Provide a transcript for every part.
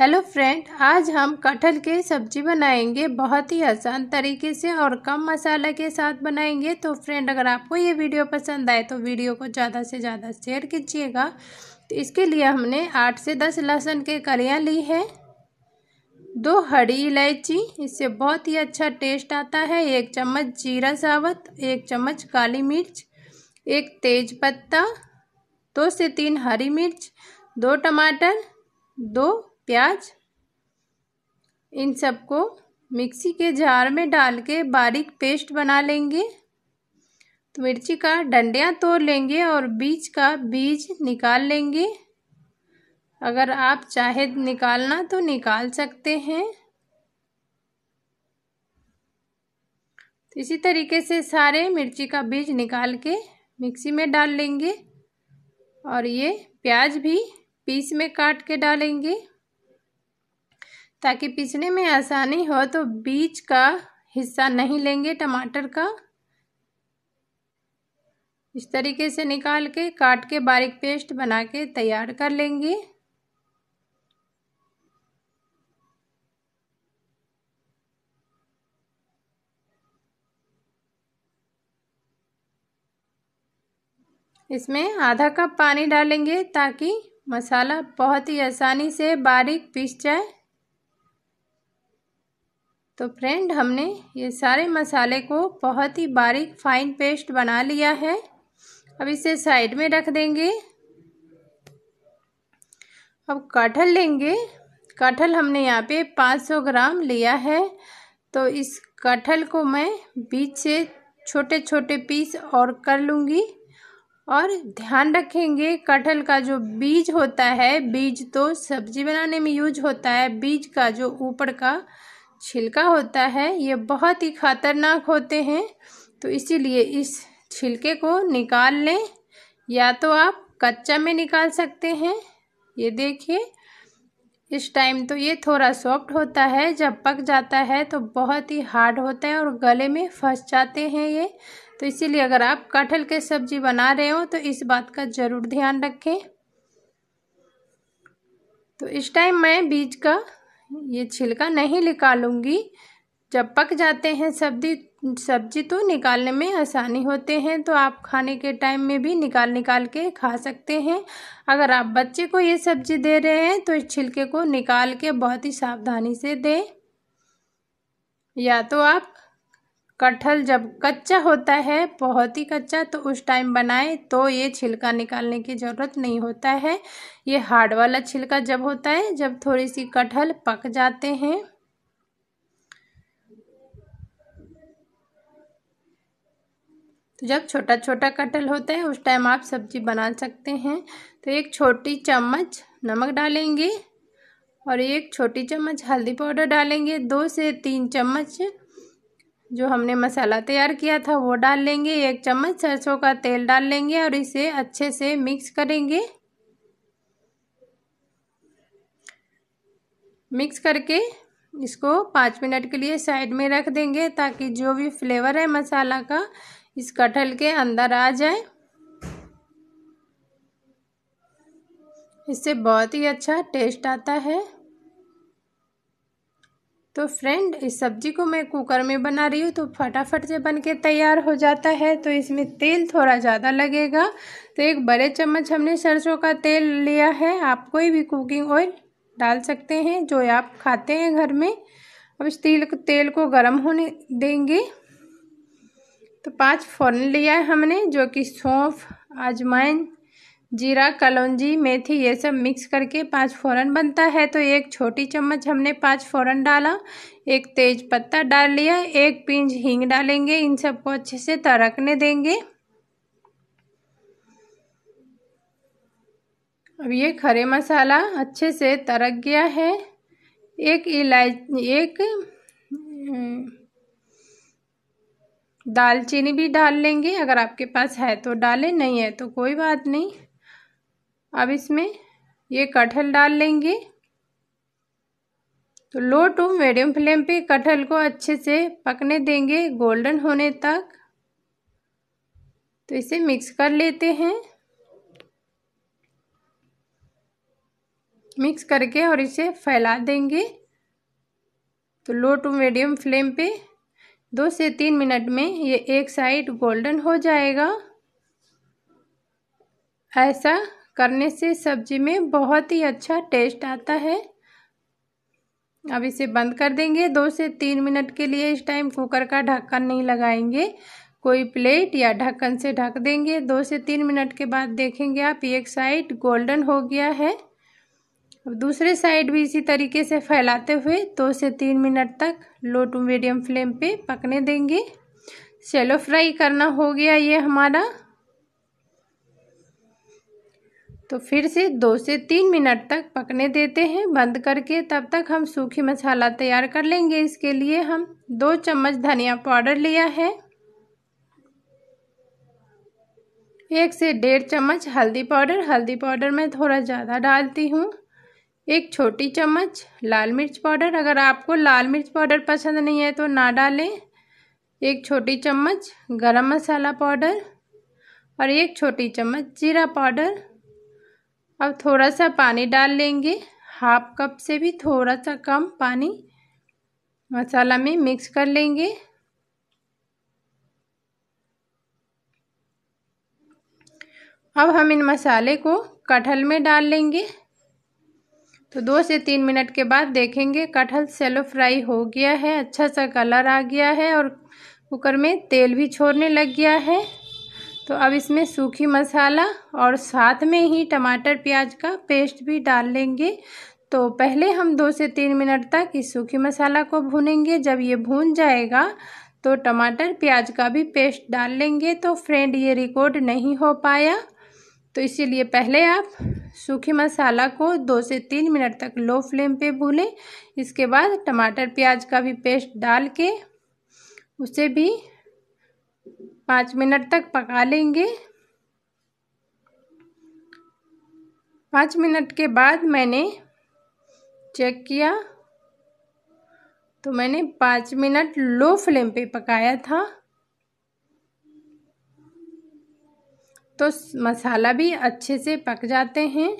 hello friend आज हम कटहल के सब्जी बनाएंगे बहुत ही आसान तरीके से और कम मसाला के साथ बनाएंगे तो फ्रेंड अगर आपको ये वीडियो पसंद आए तो वीडियो को ज़्यादा से ज़्यादा शेयर कीजिएगा तो इसके लिए हमने आठ से दस लहसुन के कलियाँ ली है दो हरी इलायची इससे बहुत ही अच्छा टेस्ट आता है एक चम्मच जीरा सावत एक चम्मच काली मिर्च एक तेज पत्ता दो से तीन हरी मिर्च दो टमाटर दो प्याज इन सबको मिक्सी के जार में डाल के बारीक पेस्ट बना लेंगे तो मिर्ची का डंडियाँ तोड़ लेंगे और बीज का बीज निकाल लेंगे अगर आप चाहे निकालना तो निकाल सकते हैं इसी तरीके से सारे मिर्ची का बीज निकाल के मिक्सी में डाल लेंगे और ये प्याज भी पीस में काट के डालेंगे ताकि पीसने में आसानी हो तो बीज का हिस्सा नहीं लेंगे टमाटर का इस तरीके से निकाल के काट के बारीक पेस्ट बना के तैयार कर लेंगे इसमें आधा कप पानी डालेंगे ताकि मसाला बहुत ही आसानी से बारीक पीस जाए तो फ्रेंड हमने ये सारे मसाले को बहुत ही बारीक फाइन पेस्ट बना लिया है अब इसे साइड में रख देंगे अब कटहल लेंगे कटहल हमने यहाँ पे 500 ग्राम लिया है तो इस कटहल को मैं बीच से छोटे छोटे पीस और कर लूँगी और ध्यान रखेंगे कटहल का जो बीज होता है बीज तो सब्जी बनाने में यूज होता है बीज का जो ऊपर का छिलका होता है ये बहुत ही ख़तरनाक होते हैं तो इसीलिए इस छिलके को निकाल लें या तो आप कच्चा में निकाल सकते हैं ये देखिए इस टाइम तो ये थोड़ा सॉफ्ट होता है जब पक जाता है तो बहुत ही हार्ड होता है और गले में फंस जाते हैं ये तो इसीलिए अगर आप कटहल के सब्जी बना रहे हो तो इस बात का ज़रूर ध्यान रखें तो इस टाइम मैं बीज का ये छिलका नहीं निकालूंगी जब पक जाते हैं सब्जी सब्जी तो निकालने में आसानी होते हैं तो आप खाने के टाइम में भी निकाल निकाल के खा सकते हैं अगर आप बच्चे को ये सब्जी दे रहे हैं तो इस छिलके को निकाल के बहुत ही सावधानी से दें या तो आप कटहल जब कच्चा होता है बहुत ही कच्चा तो उस टाइम बनाए तो ये छिलका निकालने की ज़रूरत नहीं होता है ये हार्ड वाला छिलका जब होता है जब थोड़ी सी कटहल पक जाते हैं तो जब छोटा छोटा कटहल होता है उस टाइम आप सब्जी बना सकते हैं तो एक छोटी चम्मच नमक डालेंगे और एक छोटी चम्मच हल्दी पाउडर डालेंगे दो से तीन चम्मच जो हमने मसाला तैयार किया था वो डाल लेंगे एक चम्मच सरसों का तेल डाल लेंगे और इसे अच्छे से मिक्स करेंगे मिक्स करके इसको पाँच मिनट के लिए साइड में रख देंगे ताकि जो भी फ्लेवर है मसाला का इस कटहल के अंदर आ जाए इससे बहुत ही अच्छा टेस्ट आता है तो फ्रेंड इस सब्जी को मैं कुकर में बना रही हूँ तो फटाफट से बन के तैयार हो जाता है तो इसमें तेल थोड़ा ज़्यादा लगेगा तो एक बड़े चम्मच हमने सरसों का तेल लिया है आप कोई भी कुकिंग ऑयल डाल सकते हैं जो आप खाते हैं घर में अब इस तेल को तेल को गर्म होने देंगे तो पांच फ़ौरन लिया है हमने जो कि सौंफ आजमाइन जीरा कलौजी मेथी ये सब मिक्स करके पाँच फोरन बनता है तो एक छोटी चम्मच हमने पाँच फोरन डाला एक तेज पत्ता डाल लिया एक पिंज हींग डालेंगे इन सबको अच्छे से तरकने देंगे अब ये खरे मसाला अच्छे से तरक गया है एक इलाय एक हम्म, दालचीनी भी डाल लेंगे अगर आपके पास है तो डालें नहीं है तो कोई बात नहीं अब इसमें ये कटहल डाल लेंगे तो लो टू मीडियम फ्लेम पे कटहल को अच्छे से पकने देंगे गोल्डन होने तक तो इसे मिक्स कर लेते हैं मिक्स करके और इसे फैला देंगे तो लो टू मीडियम फ्लेम पे दो से तीन मिनट में ये एक साइड गोल्डन हो जाएगा ऐसा करने से सब्जी में बहुत ही अच्छा टेस्ट आता है अब इसे बंद कर देंगे दो से तीन मिनट के लिए इस टाइम कुकर का ढक्कन नहीं लगाएंगे कोई प्लेट या ढक्कन से ढक देंगे दो से तीन मिनट के बाद देखेंगे आप एक साइड गोल्डन हो गया है अब दूसरे साइड भी इसी तरीके से फैलाते हुए दो से तीन मिनट तक लो टू मीडियम फ्लेम पे पकने देंगे सेलो फ्राई करना हो गया ये हमारा तो फिर से दो से तीन मिनट तक पकने देते हैं बंद करके तब तक हम सूखी मसाला तैयार कर लेंगे इसके लिए हम दो चम्मच धनिया पाउडर लिया है एक से डेढ़ चम्मच हल्दी पाउडर हल्दी पाउडर मैं थोड़ा ज़्यादा डालती हूँ एक छोटी चम्मच लाल मिर्च पाउडर अगर आपको लाल मिर्च पाउडर पसंद नहीं है तो ना डालें एक छोटी चम्मच गरम मसाला पाउडर और एक छोटी चम्मच जीरा पाउडर अब थोड़ा सा पानी डाल लेंगे हाफ कप से भी थोड़ा सा कम पानी मसाला में मिक्स कर लेंगे अब हम इन मसाले को कटहल में डाल लेंगे तो दो से तीन मिनट के बाद देखेंगे कटहल सेलो फ्राई हो गया है अच्छा सा कलर आ गया है और कुकर में तेल भी छोड़ने लग गया है तो अब इसमें सूखी मसाला और साथ में ही टमाटर प्याज का पेस्ट भी डाल लेंगे तो पहले हम दो से तीन मिनट तक इस सूखी मसाला को भूनेंगे जब ये भून जाएगा तो टमाटर प्याज का भी पेस्ट डाल लेंगे तो फ्रेंड ये रिकॉर्ड नहीं हो पाया तो इसीलिए पहले आप सूखे मसाला को दो से तीन मिनट तक लो फ्लेम पे भूलें इसके बाद टमाटर प्याज का भी पेस्ट डाल के उसे भी पाँच मिनट तक पका लेंगे पाँच मिनट के बाद मैंने चेक किया तो मैंने पाँच मिनट लो फ्लेम पे पकाया था तो मसाला भी अच्छे से पक जाते हैं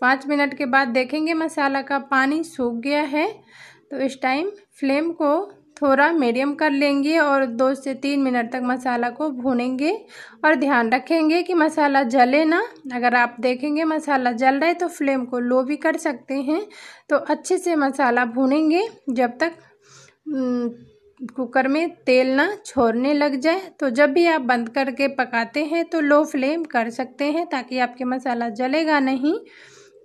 पाँच मिनट के बाद देखेंगे मसाला का पानी सूख गया है तो इस टाइम फ्लेम को थोड़ा मीडियम कर लेंगे और दो से तीन मिनट तक मसाला को भूनेंगे और ध्यान रखेंगे कि मसाला जले ना अगर आप देखेंगे मसाला जल रहा है तो फ्लेम को लो भी कर सकते हैं तो अच्छे से मसाला भूनेंगे जब तक कुकर में तेल ना छोड़ने लग जाए तो जब भी आप बंद करके पकाते हैं तो लो फ्लेम कर सकते हैं ताकि आपके मसाला जलेगा नहीं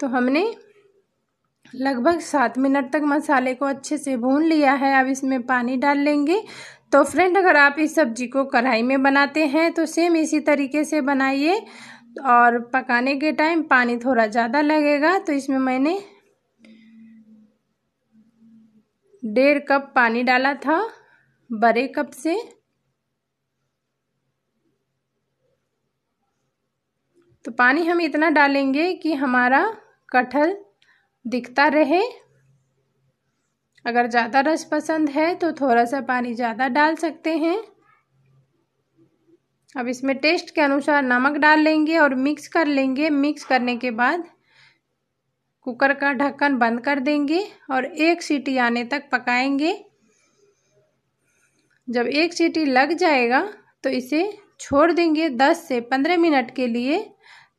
तो हमने लगभग सात मिनट तक मसाले को अच्छे से भून लिया है अब इसमें पानी डाल लेंगे तो फ्रेंड अगर आप इस सब्जी को कढ़ाई में बनाते हैं तो सेम इसी तरीके से बनाइए और पकाने के टाइम पानी थोड़ा ज़्यादा लगेगा तो इसमें मैंने डेढ़ कप पानी डाला था बड़े कप से तो पानी हम इतना डालेंगे कि हमारा कटहल दिखता रहे अगर ज़्यादा रस पसंद है तो थोड़ा सा पानी ज़्यादा डाल सकते हैं अब इसमें टेस्ट के अनुसार नमक डाल लेंगे और मिक्स कर लेंगे मिक्स करने के बाद कुकर का ढक्कन बंद कर देंगे और एक सीटी आने तक पकाएंगे जब एक सीटी लग जाएगा तो इसे छोड़ देंगे दस से पंद्रह मिनट के लिए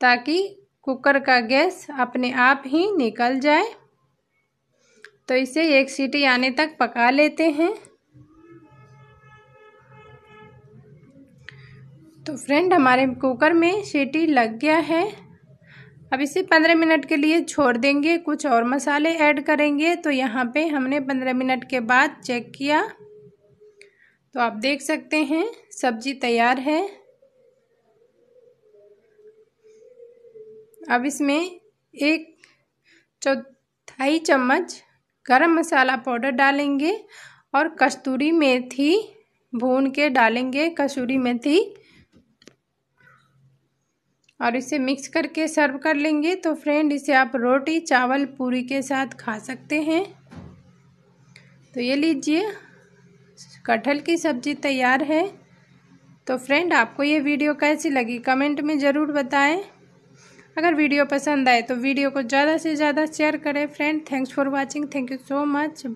ताकि कुकर का गैस अपने आप ही निकल जाए तो इसे एक सीटी आने तक पका लेते हैं तो फ्रेंड हमारे कुकर में सीटी लग गया है अब इसे पंद्रह मिनट के लिए छोड़ देंगे कुछ और मसाले ऐड करेंगे तो यहाँ पे हमने पंद्रह मिनट के बाद चेक किया तो आप देख सकते हैं सब्जी तैयार है अब इसमें एक चौथाई चम्मच गरम मसाला पाउडर डालेंगे और कस्तूरी मेथी भून के डालेंगे कसूरी मेथी और इसे मिक्स करके सर्व कर लेंगे तो फ्रेंड इसे आप रोटी चावल पूरी के साथ खा सकते हैं तो ये लीजिए कटहल की सब्ज़ी तैयार है तो फ्रेंड आपको ये वीडियो कैसी लगी कमेंट में ज़रूर बताएं अगर वीडियो पसंद आए तो वीडियो को ज़्यादा से ज़्यादा शेयर करें friend thanks for watching thank you so much